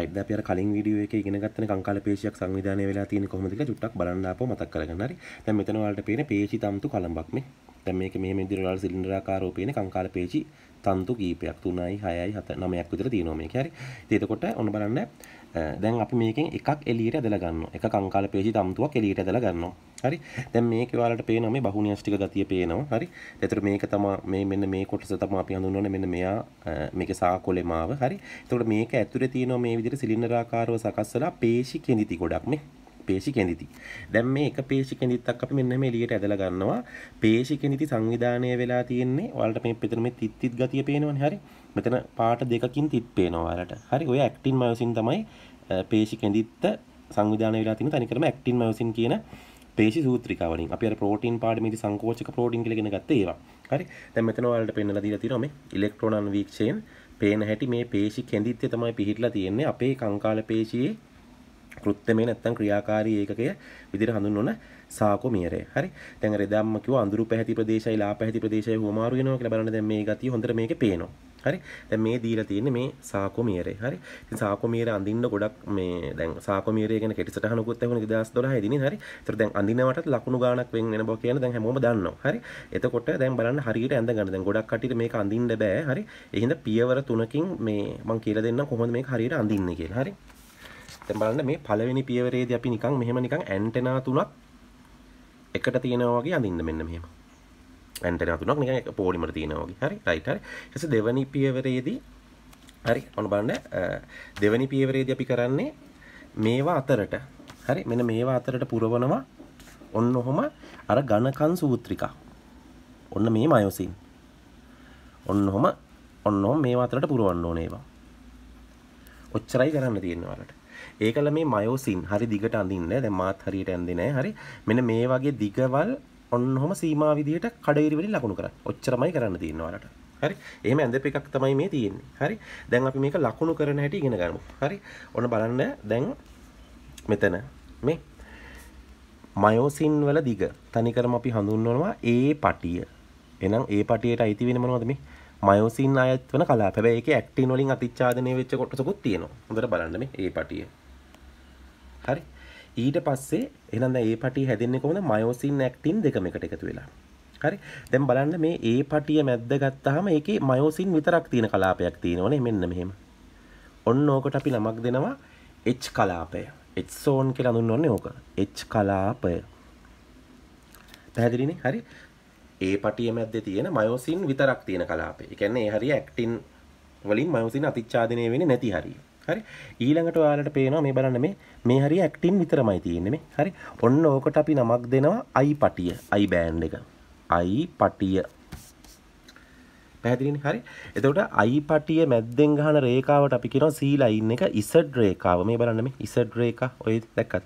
Right අපි අර කලින් වීඩියෝ එකේ ඉගෙන ගත්තනේ කංකාල පේශියක් සංවිධානය වෙලා තියෙන්නේ කොහොමද කියලා චුට්ටක් බලන්න ආපුව මතක් කරගන්න හරි දැන් මෙතන ඔයාලට පේන පේශි තම්තු කලඹක් මේ දැන් මේක මෙහෙම ඉදිරියට වල සිලින්ඩරාකාරව පේන කංකාල පේචි තන්තු කීපයක් 3යි 6යි 7 9ක් විතර තියෙනවා මේක හරි. ඉතින් එතකොට ඔන්න බලන්න දැන් අපි මේකෙන් එකක් එළියට ඇදලා ගන්නවා. එක කංකාල පේචි තන්තුවක් එළියට ඇදලා ගන්නවා. හරි. දැන් මේක ඔයාලට පේනවා මේ බහුනියස්ටික ගතිය පේනවා. හරි. එතකොට මේක තමයි මේ මෙන්න මේ කොටස තමයි අපි හඳුන්වන්නේ මෙන්න මෙයා මේකේ සාකොලේ මාව. හරි. එතකොට මේක ඇතුලේ තියෙනවා මේ විදිහට සිලින්ඩරාකාරව සකස්සලා පේශි කෙඳිති ගොඩක් නේ. පේශි කෙඳිති. දැන් මේ එක පේශි කෙඳිත්තක් අපි මෙන්න මේ එළියට ඇදලා ගන්නවා. පේශි කෙඳිති සංවිධානය වෙලා තියෙන්නේ. ඔයාලට මේ පිටර මේ තිත් තිත් ගතිය පේනවනේ. හරි. මෙතන පාට දෙකකින් තිත් පේනවා ඔයාලට. හරි. ඔය ඇක්ටින් මයොසින් තමයි පේශි කෙඳිත්ත සංවිධානය වෙලා තියෙන තනිකරම ඇක්ටින් මයොසින් කියන පේශි සූත්‍රිකාවලින් අපි අර ප්‍රෝටීන් පාඩමේදී සංකෝචක ප්‍රෝටීන් කියලා ඉගෙන ගත්තේ ඒවා. හරි. දැන් මෙතන ඔයාලට පෙන්නලා දීලා තියෙනවා මේ ඉලෙක්ට්‍රෝන අන්වීක්ෂයෙන් පේන හැටි මේ පේශි කැඳිත්තේ තමයි පිහිටලා තියෙන්නේ අපේ කංකාල පේශියේ කෘත්‍යමය නැත්නම් ක්‍රියාකාරී ඒකකය විදිහට හඳුන්වන සාකොමියරය. හරි. දැන් අර එදාම කිව්වා අඳුරු පැහැති ප්‍රදේශයයි ලා පැහැති ප්‍රදේශයයි හුවමාරු වෙනවා කියලා බලන්න දැන් මේ ගතිය හොඳට මේකේ පේනවා. හරි දැන් මේ දීලා තියෙන්නේ මේ සාකොමියරේ හරි ඉතින් සාකොමියර අඳින්න ගොඩක් මේ දැන් සාකොමියරේ ගැන කෙටි සටහනකුත් ඇහුණා 2012 දිනේ හරි ඒතර දැන් අඳිනවටත් ලකුණු ගාණක් වෙන් වෙන බව කියන දැන් හැමෝම දන්නවා හරි එතකොට දැන් බලන්න හරියට ඇඳ ගන්න දැන් ගොඩක් කටියට මේක අඳින්න බෑ හරි ඒ හින්දා පියවර තුනකින් මේ මම කියලා දෙන්නම් කොහොමද මේක හරියට අඳින්නේ කියලා හරි දැන් බලන්න මේ පළවෙනි පියවරේදී අපි නිකන් මෙහෙම නිකන් ඇන්ටෙනා තුනක් එකට තියෙනවා වගේ අඳින්න මෙන්න මෙහෙම. ඇන්ටෙනා තුනක් නිකන් එක පොලිමර තියෙනවා වගේ. හරි රයිට් හරි. ඊට දෙවනි පියවරේදී හරි ඔන්න බලන්න දෙවනි පියවරේදී අපි කරන්නේ මේවා අතරට හරි මෙන්න මේවා අතරට පුරවනවා ඔන්න ඔහොම අර ඝනකන් සූත්‍රිකා. ඔන්න මේ මයෝසින්. ඔන්න ඔහොම ඔන්න ඔහොම මේවා අතරට පුරවන්න ඕනේ ඒවා. ඔච්චරයි කරන්න තියෙන්නේ ඔයාලට. ඒකල මේ මයෝසින් හරි දිගට අඳින්න දැන් මාත් හරියට ඇන්දේ නැහැ හරි මෙන්න මේ වගේ දිගවල් ඔන්නඔහම සීමා විදියට කඩවිලි වලින් ලකුණු කරන්න. ඔච්චරමයි කරන්න තියෙන්නේ ඔයාලට. හරි? එහෙම ඇඳප එකක් තමයි මේ තියෙන්නේ. හරි? දැන් අපි මේක ලකුණු කරන හැටි ඉගෙන ගමු. හරි? ඔන්න බලන්න දැන් මෙතන මේ මයෝසින් වල දිග තනිකරම අපි හඳුන්වනවා ඒ පටිය. එහෙනම් ඒ පටියට අයිති වෙන්නේ මොනවද මේ? මයෝසින් අයත් වන කලා පැබැයි එක ඇක්ටි නොලින් අතිච්චාදනය වෙච්ච කොටසකුත් තියෙනවා හොඳට බලන්න මේ ඒ පටිය හරි ඊට පස්සේ එනන්ද ඒ පටි හැදෙන්නේ කොහොමද මයෝසින් ඇක්ටින් දෙකම එකට එකතු වෙලා හරි දැන් බලන්න මේ ඒ පටිය මැද්ද ගත්තාම ඒකේ මයෝසින් විතරක් තියෙන කලාපයක් තියෙනවනේ මෙන්න මෙහෙම ඔන්න ඕකට අපි නමක් දෙනවා H කලාපය H zone කියලා හඳුන්වන්නේ ඕක H කලාපය පැහැදිලිනේ හරි ඒ පටිය මැද්දේ තියෙන මයෝසින් විතරක් තියෙන කලාපේ. ඒ කියන්නේ ඒ හරිය ඇක්ටින් වලින් මයෝසින් අතිච්ඡාදනය වෙන්නේ නැති හරිය. හරි ඊළඟට ඔයාලට පේනවා මේ බලන්න මේ මේ හරිය ඇක්ටින් විතරමයි තියෙන්නේ මේ. හරි. ඔන්න ඕකට අපි නමක් දෙනවා අයි පටිය. අයි බෑන්ඩ් එක. අයි පටිය. පැහැදිලිනේ හරි. එතකොට අයි පටිය මැද්දෙන් ගහන රේඛාවට අපි කියනවා C ලයින් එක ඉසඩ් රේඛාව. මේ බලන්න මේ ඉසඩ් රේඛා ඔය දැක්කත්.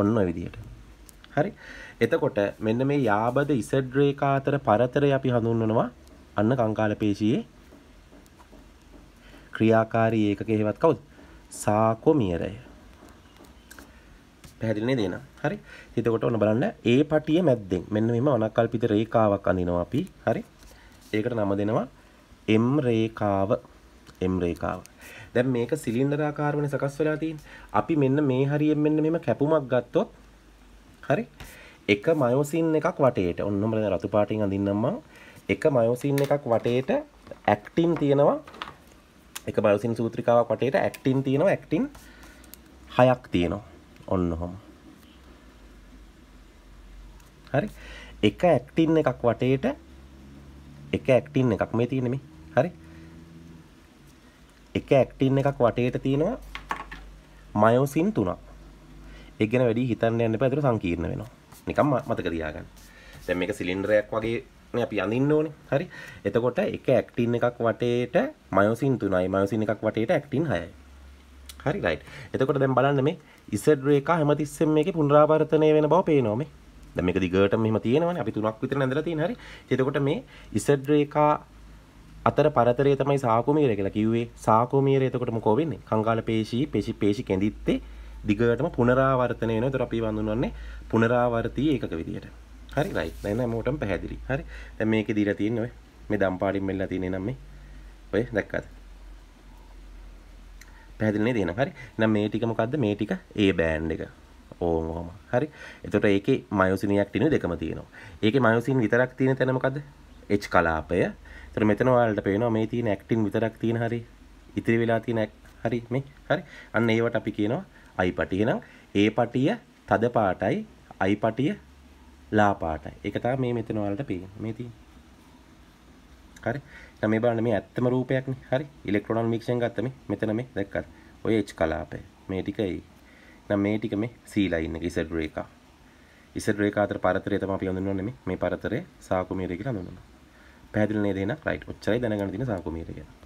ඔන්න ඔය විදිහට. හරි. එතකොට මෙන්න මේ යාබද ඉසඩ් රේඛා අතර පරතරය අපි හඳුන්වනවා අන්න කංකාල පේශියේ ක්‍රියාකාරී ඒකකයේ හේවත් කවුද? සාකොමියරය. පැහැදිලි නේද එහෙනම්? හරි. එතකොට ඔන්න බලන්න ඒ පටියේ මැද්දෙන් මෙන්න මෙහෙම අනකල්පිත රේඛාවක් අඳිනවා අපි. හරි. ඒකට නම දෙනවා M රේඛාව. M රේඛාව. දැන් මේක සිලින්ඩරාකාරවනේ සකස් වෙලා තියෙන්නේ. අපි මෙන්න මේ හරියෙන් මෙන්න මෙහෙම කැපුමක් ගත්තොත් හරි. එක මයෝසින් එකක් වටේට ඔන්නම රතු පාටින් අඳින්නම්ම එක මයෝසින් එකක් වටේට ඇක්ටින් තියෙනවා එක මයෝසින් සූත්‍රිකාවක් වටේට ඇක්ටින් තියෙනවා ඇක්ටින් හයක් තියෙනවා ඔන්න හොම හරි එක ඇක්ටින් එකක් වටේට එක ඇක්ටින් එකක් මේ තියෙන මේ හරි එක ඇක්ටින් එකක් වටේට තියෙනවා මයෝසින් තුනක් ඒ ගැන වැඩි හිතන්න යන්න එපා ඒතර සංකීර්ණ වෙනවා නිකම් මතක තියාගන්න දැන් මේක සිලින්ඩරයක් වගේ අපි අඳින්න ඕනේ හරි එතකොට එක ඇක්ටින් එකක් වටේට මයෝසින් 3යි මයෝසින් එකක් වටේට ඇක්ටින් 6යි හරි රයිට් එතකොට දැන් බලන්න මේ ඉසඩ් රේඛා හැමතිස්සෙම මේකේ පුනරාවර්තනය වෙන බව පේනවා මේ දැන් මේක දිගටම මෙහෙම තියෙනවනේ අපි තුනක් විතර නැඳලා තියෙන හරි එතකොට මේ ඉසඩ් රේඛා අතර පරතරය තමයි සාකුමීරය කියලා කිව්වේ සාකුමීරය එතකොට මොකෝ වෙන්නේ කංගාල පේශී පේශි පේශි කැඳිත්තේ දිගටම පුනරාවර්තනය වෙනවා. ඒතර අපි වඳුනන්නේ පුනරාවර්තී ඒකක විදියට. හරි රයිට්. දැන් හැමෝටම පැහැදිලි. හරි. දැන් මේකේ දීලා තියෙන්නේ ඔය මේ දම් පාටින් මෙල්ලලා තියෙන්නේ නම් මේ ඔය දැක්කද? පැහැදිලි නේද එහෙනම් හරි. එහෙනම් මේ ටික මොකද්ද? මේ ටික A බෑන්ඩ් එක. ඕම ඕම හරි එතකොට ඒකේ මයෝසිනියක් තියෙන දෙකම තියෙනවා ඒකේ මයෝසින් විතරක් තියෙන තැන මොකද්ද H කලාපය එතකොට මෙතන ඔයාලට පේනවා මේ තියෙන ඇක්ටින් විතරක් තියෙන හරි ඉතිරි වෙලා තියෙන හරි මේ හරි අන්න ඒවට අපි කියනවා අයි පටිය නම් ඒ පටිය තද පාටයි අයි පටිය ලා පාටයි. ඒක තමයි මේ මෙතන වලට පේන්නේ. මේ තියෙන. හරි. දැන් මේ බලන්න මේ ඇත්තම රූපයක්නේ. හරි. ඉලෙක්ට්‍රෝන මික්ෂන් ගත්ත මේ මෙතන මේ දැක්කත්. ඔය H කලාපය. මේ ටික ඒ. නම් මේ ටික මේ C ලයින් එක ඉසඩ් රේඛා. ඉසඩ් රේඛා අතර පරතරය තමයි අපි හඳුන්වන්නේ මේ. මේ පරතරය සාකුමීරය කියලා හඳුන්වනවා. පැහැදිලි නේද එහෙනම්? රයිට්. ඔච්චරයි දැනගන්න තියෙන සාකුමීරය ගැන.